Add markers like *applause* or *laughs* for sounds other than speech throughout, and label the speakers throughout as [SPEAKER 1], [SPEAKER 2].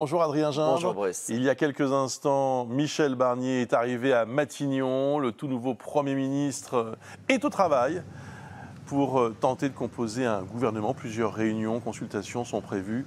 [SPEAKER 1] Bonjour Adrien Jean. Bonjour Il y a quelques instants, Michel Barnier est arrivé à Matignon. Le tout nouveau Premier ministre euh, est au travail pour euh, tenter de composer un gouvernement. Plusieurs réunions, consultations sont prévues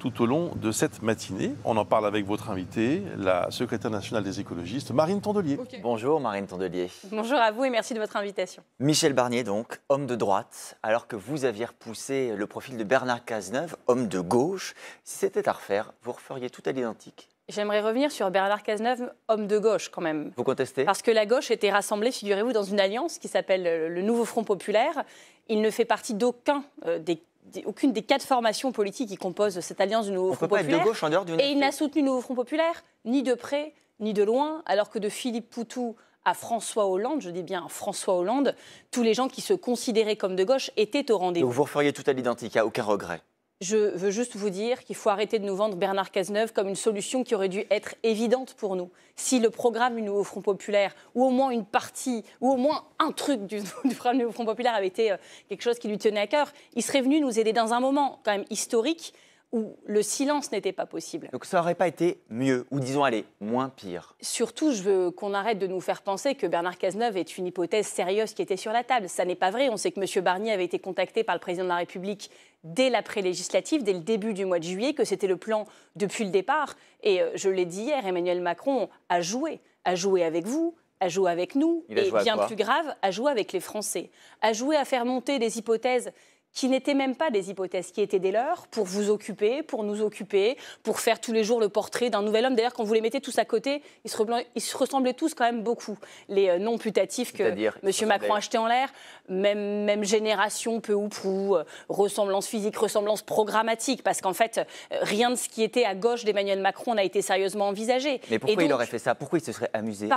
[SPEAKER 1] tout au long de cette matinée. On en parle avec votre invitée, la secrétaire nationale des écologistes, Marine Tondelier. Bonjour Marine Tondelier.
[SPEAKER 2] Bonjour à vous et merci de votre invitation.
[SPEAKER 1] Michel Barnier donc, homme de droite, alors que vous aviez repoussé le profil de Bernard Cazeneuve, homme de gauche, si c'était à refaire, vous referiez tout à l'identique
[SPEAKER 2] J'aimerais revenir sur Bernard Cazeneuve, homme de gauche quand même.
[SPEAKER 1] Vous contestez Parce
[SPEAKER 2] que la gauche était rassemblée, figurez-vous, dans une alliance qui s'appelle le Nouveau Front Populaire. Il ne fait partie d'aucun euh, des aucune des quatre formations politiques qui composent cette alliance du Nouveau Front Populaire. gauche Et il n'a soutenu le Nouveau Front Populaire, ni de près, ni de loin, alors que de Philippe Poutou à François Hollande, je dis bien François Hollande, tous les gens qui se considéraient comme de gauche étaient au rendez-vous. Donc vous
[SPEAKER 1] referiez tout à l'identique, a aucun regret
[SPEAKER 2] je veux juste vous dire qu'il faut arrêter de nous vendre Bernard Cazeneuve comme une solution qui aurait dû être évidente pour nous. Si le programme du Nouveau Front Populaire, ou au moins une partie, ou au moins un truc du, *laughs* programme du Nouveau Front Populaire avait été euh, quelque chose qui lui tenait à cœur, il serait venu nous aider dans un moment quand même historique où le silence n'était pas possible.
[SPEAKER 1] Donc ça n'aurait pas été mieux, ou disons allez, moins pire.
[SPEAKER 2] Surtout, je veux qu'on arrête de nous faire penser que Bernard Cazeneuve est une hypothèse sérieuse qui était sur la table. Ça n'est pas vrai. On sait que M. Barnier avait été contacté par le président de la République dès l'après-législative, dès le début du mois de juillet, que c'était le plan depuis le départ. Et euh, je l'ai dit hier, Emmanuel Macron a joué, a joué avec vous, à jouer avec nous, et bien plus grave, à jouer avec les Français, A jouer à faire monter des hypothèses qui n'étaient même pas des hypothèses, qui étaient des leurs, pour vous occuper, pour nous occuper, pour faire tous les jours le portrait d'un nouvel homme. D'ailleurs, quand vous les mettez tous à côté, ils se, ressemblaient tous quand même beaucoup. Les euh, noms putatifs que M. Macron a en l'air, même, même génération, peu ou prou, euh, ressemblance physique, ressemblance programmatique, parce qu'en fait, euh, rien de ce qui était à gauche d'Emmanuel Macron n'a été sérieusement envisagé. Mais pourquoi il aurait
[SPEAKER 1] fait ça Pourquoi il se serait amusé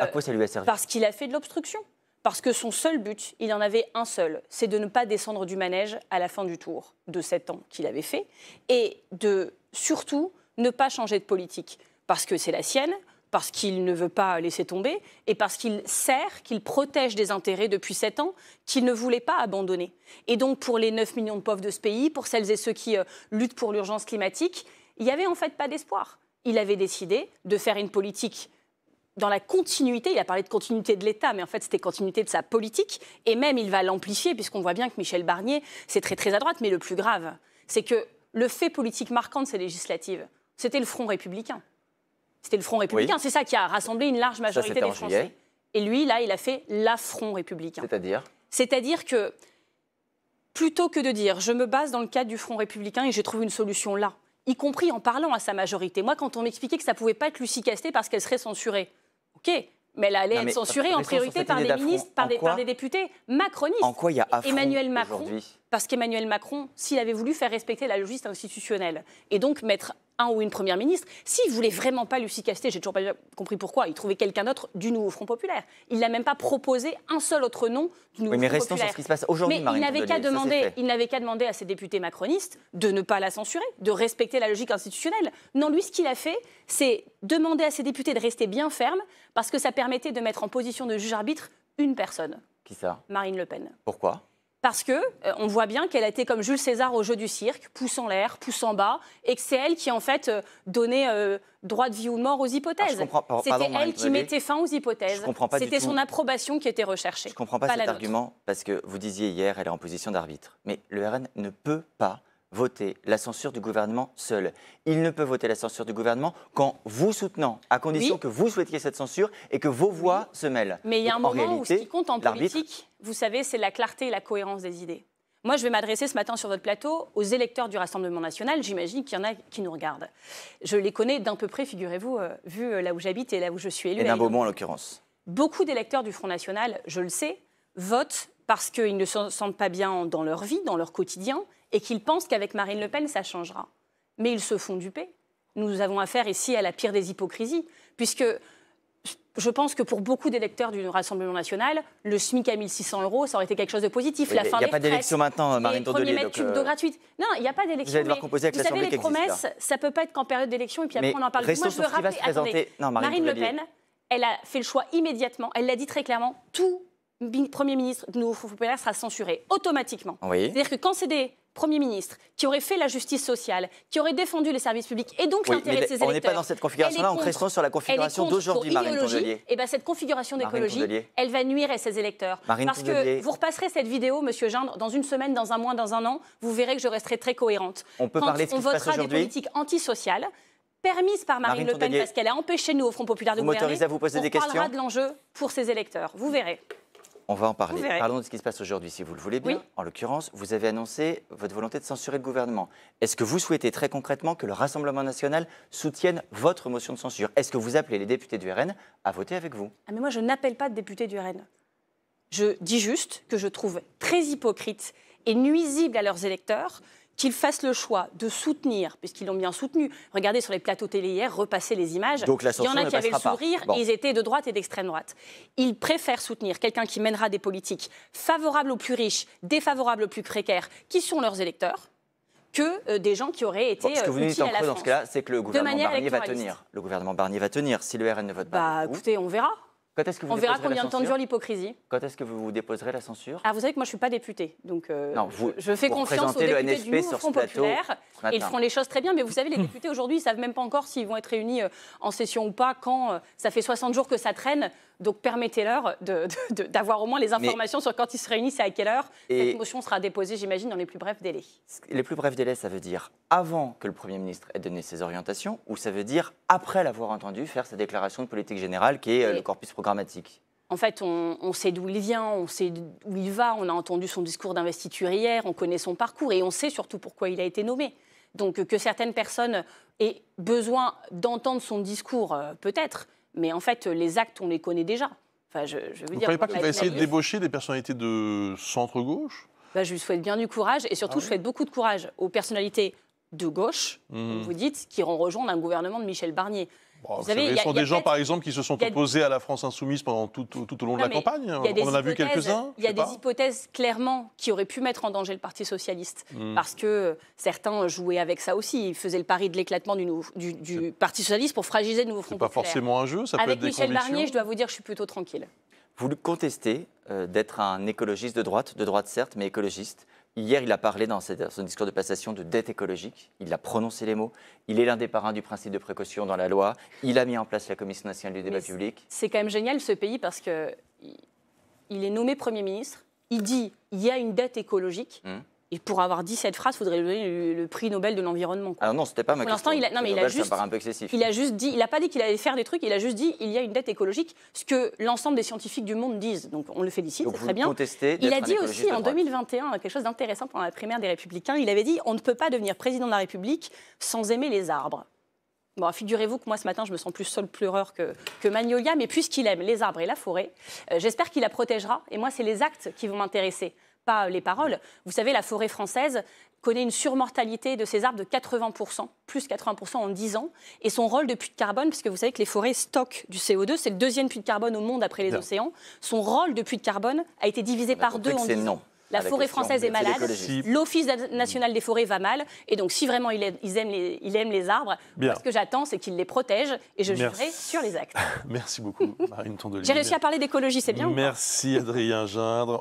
[SPEAKER 1] à quoi ça lui a servi Parce
[SPEAKER 2] qu'il a fait de l'obstruction parce que son seul but, il en avait un seul, c'est de ne pas descendre du manège à la fin du tour de sept ans qu'il avait fait, et de surtout ne pas changer de politique, parce que c'est la sienne, parce qu'il ne veut pas laisser tomber, et parce qu'il sert, qu'il protège des intérêts depuis sept ans qu'il ne voulait pas abandonner. Et donc pour les 9 millions de pauvres de ce pays, pour celles et ceux qui euh, luttent pour l'urgence climatique, il n'y avait en fait pas d'espoir. Il avait décidé de faire une politique dans la continuité, il a parlé de continuité de l'État, mais en fait c'était continuité de sa politique, et même il va l'amplifier, puisqu'on voit bien que Michel Barnier, c'est très très à droite, mais le plus grave, c'est que le fait politique marquant de ces législatives, c'était le Front républicain. C'était le Front républicain, c'est ça qui a rassemblé une large majorité des Français. Et lui, là, il a fait Front républicain. C'est-à-dire C'est-à-dire que plutôt que de dire je me base dans le cadre du Front républicain et j'ai trouvé une solution là, y compris en parlant à sa majorité. Moi, quand on m'expliquait que ça pouvait pas être Lucie Castet parce qu'elle serait censurée, OK, mais elle allait être censurée en priorité par des ministres, par des, des, députés macronistes. En quoi il y a Emmanuel Macron Parce qu'Emmanuel Macron, s'il avait voulu faire respecter la logique institutionnelle et donc mettre un ou une première ministre. S'il voulait vraiment pas Lucie Castet, j'ai toujours pas compris pourquoi, il trouvait quelqu'un d'autre du nouveau Front populaire. Il n'a même pas proposé un seul autre nom du nouveau Populaire. mais restons sur ce qui se passe aujourd'hui. Mais il n'avait qu'à demander, il n'avait qu'à demander à ses députés macronistes de ne pas la censurer, de respecter la logique institutionnelle. Non, lui, ce qu'il a fait, c'est demander à ses députés de rester bien fermes parce que ça permettait de mettre en position de juge arbitre une personne. Qui ça Marine Le Pen. Pourquoi parce que euh, on voit bien qu'elle a été comme Jules César au jeu du cirque, poussant l'air, poussant bas, et que c'est elle qui en fait euh, donnait euh, droit de vie ou de mort aux hypothèses. Ah, C'était elle qui mettait fin aux hypothèses. C'était son approbation qui était recherchée. Je ne comprends pas, pas cet argument
[SPEAKER 1] parce que vous disiez hier, elle est en position d'arbitre, mais le RN ne peut pas voter la censure du gouvernement seul. Il ne peut voter la censure du gouvernement qu'en vous soutenant, à condition que vous souhaitiez cette censure et que vos voix se mêlent. Mais il y a un moment où ce qui compte en politique,
[SPEAKER 2] vous savez, c'est la clarté et la cohérence des idées. Moi, je vais m'adresser ce matin sur votre plateau aux électeurs du Rassemblement national. J'imagine qu'il y en a qui nous regardent. Je les connais d'un peu près, figurez-vous, euh, vu euh, là où j'habite et là où je suis élu. Et d'un beau moment, en l'occurrence. Beaucoup d'électeurs du Front National, je le sais, votent parce qu'ils ne se sentent pas bien dans leur vie, dans leur quotidien, et qu'ils pensent qu'avec Marine Le Pen, ça changera. Mais ils se font duper. Nous avons affaire ici à la pire des hypocrisies, puisque je pense que pour beaucoup d'électeurs du Rassemblement national, le SMIC à 1600 euros, ça aurait été quelque chose de positif. la fin euh, Il n'y a pas d'élection
[SPEAKER 1] maintenant, Marine Le Non,
[SPEAKER 2] il n'y a pas d'élection. Vous allez devoir composer Vous savez, les promesses, ça ne peut pas être qu'en période d'élection et puis après on en parle. Moi, je veux rappeler, Marine Le Pen, elle a fait le choix immédiatement, elle l'a dit très clairement, tout Premier ministre nouveau populaire sera censuré automatiquement. C'est-à-dire que quand c'est des premiers ministres qui auraient fait la justice sociale, qui auraient défendu les services publics et donc l'intérêt de ses électeurs. On n'est pas dans cette configuration-là, on restera sur la configuration d'aujourd'hui, Marine Et eh bien, cette configuration d'écologie, elle va nuire à ses électeurs. Marine Parce que vous repasserez cette vidéo, Monsieur Gindre, dans une semaine, dans un mois, dans un an, vous verrez que je resterai très cohérente. On peut parler de ce on qui votera passe des politiques antisociales permise par Marine, Le Pen parce qu'elle a empêché nous au Front populaire de vous gouverner. vous on des questions. de l'enjeu pour ses électeurs. Vous verrez.
[SPEAKER 1] On va en parler. Parlons de ce qui se passe aujourd'hui, si vous le voulez bien. En l'occurrence, vous avez annoncé votre volonté de censurer le gouvernement. Est-ce que vous souhaitez très concrètement que le Rassemblement national soutienne votre motion de censure Est-ce que vous appelez les députés du RN à voter avec vous
[SPEAKER 2] ah, Mais moi, je n'appelle pas de députés du RN. Je dis juste que je trouve très hypocrite et nuisible à leurs électeurs qu'ils fassent le choix de soutenir, puisqu'ils l'ont bien soutenu. Regardez sur les plateaux télé hier, repassez les images. il y en a qui avaient le sourire, ils étaient de droite et d'extrême droite. Ils préfèrent soutenir quelqu'un qui mènera des politiques favorables aux plus riches, défavorables aux plus précaires, qui sont leurs électeurs, que euh, des gens qui auraient été ce que euh, vous dites en à dans ce
[SPEAKER 1] cas-là, c'est que le gouvernement Barnier va tenir. Le gouvernement Barnier va tenir si le RN ne vote pas.
[SPEAKER 2] Bah, écoutez, on verra.
[SPEAKER 1] Quand On verra combien de temps dure l'hypocrisie. Quand est-ce que vous, vous déposerez la censure
[SPEAKER 2] Ah, vous savez que moi, je ne suis pas député. Donc, euh, je fais confiance aux députés le du sur Front Populaire. ils feront les choses très bien. Mais vous savez, les *laughs* députés, aujourd'hui, ne savent même pas encore s'ils vont être réunis euh, en session ou pas, quand euh, ça fait 60 jours que ça traîne. Donc, permettez-leur d'avoir au moins les informations sur quand ils se réunissent et à quelle heure. Cette motion sera déposée, j'imagine, dans les plus brefs délais.
[SPEAKER 1] Les plus brefs délais, ça veut dire avant que le Premier ministre ait donné ses orientations ou ça veut dire après l'avoir entendu faire sa déclaration de politique générale qui est le corpus programme
[SPEAKER 2] en fait, on, sait d'où il vient, on sait où il va, on a entendu son discours d'investiture hier, on connaît son parcours et on sait surtout pourquoi il a été nommé. Donc que certaines personnes aient besoin d'entendre son discours, euh, peut-être, mais en fait, les actes, on les connaît déjà. Enfin, je, Vous ne croyez pas qu'il va essayer de débaucher
[SPEAKER 1] des personnalités de centre-gauche
[SPEAKER 2] bah, Je lui souhaite bien du courage et surtout, ah je souhaite beaucoup de courage aux personnalités de gauche, mhm. vous dites, qui iront rejoindre un gouvernement de Michel Barnier. ce sont des gens,
[SPEAKER 1] par exemple, qui se sont opposés à la France insoumise pendant tout, au long de la campagne. On en a vu quelques-uns. Il y a des
[SPEAKER 2] hypothèses, clairement, qui auraient pu mettre en danger le Parti socialiste. Mhm. Parce que certains jouaient avec ça aussi. Ils faisaient le pari de l'éclatement du, Parti socialiste pour fragiliser le nouveau Front pas forcément un jeu, ça peut être des Michel Barnier, je dois vous dire, je suis plutôt tranquille.
[SPEAKER 1] Vous le contestez euh, d'être un écologiste de droite, de droite certes, mais écologiste. Hier, il a parlé dans son discours de passation de dette écologique. Il a prononcé les mots. Il est l'un des parrains du principe de précaution dans la loi. Il a mis en place la Commission nationale du débat public.
[SPEAKER 2] C'est quand même génial ce pays parce qu'il est nommé Premier ministre. Il dit il y a une dette écologique. Hum. Et pour avoir dit cette phrase, il faudrait lui donner le, prix Nobel de l'environnement.
[SPEAKER 1] Alors ah non, c'était pas ma l'instant, il a, juste, Il a
[SPEAKER 2] n'a pas dit qu'il allait faire des trucs, il a juste dit il y a une dette écologique, ce que l'ensemble des scientifiques du monde disent. Donc on le félicite, c'est très bien. Il a dit aussi en 2021 quelque chose d'intéressant pendant la primaire des Républicains. Il avait dit on ne peut pas devenir président de la République sans aimer les arbres. Bon, figurez-vous que moi ce matin, je me sens plus sol pleureur que, que Magnolia, mais puisqu'il aime les arbres et la forêt, euh, j'espère qu'il la protégera. Et moi, c'est les actes qui vont m'intéresser. Euh, les paroles. Vous savez, la forêt française connaît une surmortalité de ses arbres de 80%, plus 80% en 10 ans. Et son rôle de puits de carbone, puisque vous savez que les forêts stockent du CO2, c'est le deuxième puits de carbone au monde après les océans, son rôle de puits de carbone a été divisé par deux en 10 ans. La forêt française est malade, l'Office national des forêts va mal, et donc si vraiment il aime, les, les arbres, ce que j'attends, c'est qu'il les protège, et je Merci. sur les actes. *laughs*
[SPEAKER 1] Merci beaucoup, Marine J'ai réussi à parler
[SPEAKER 2] d'écologie, c'est bien
[SPEAKER 1] Merci Adrien Gindre.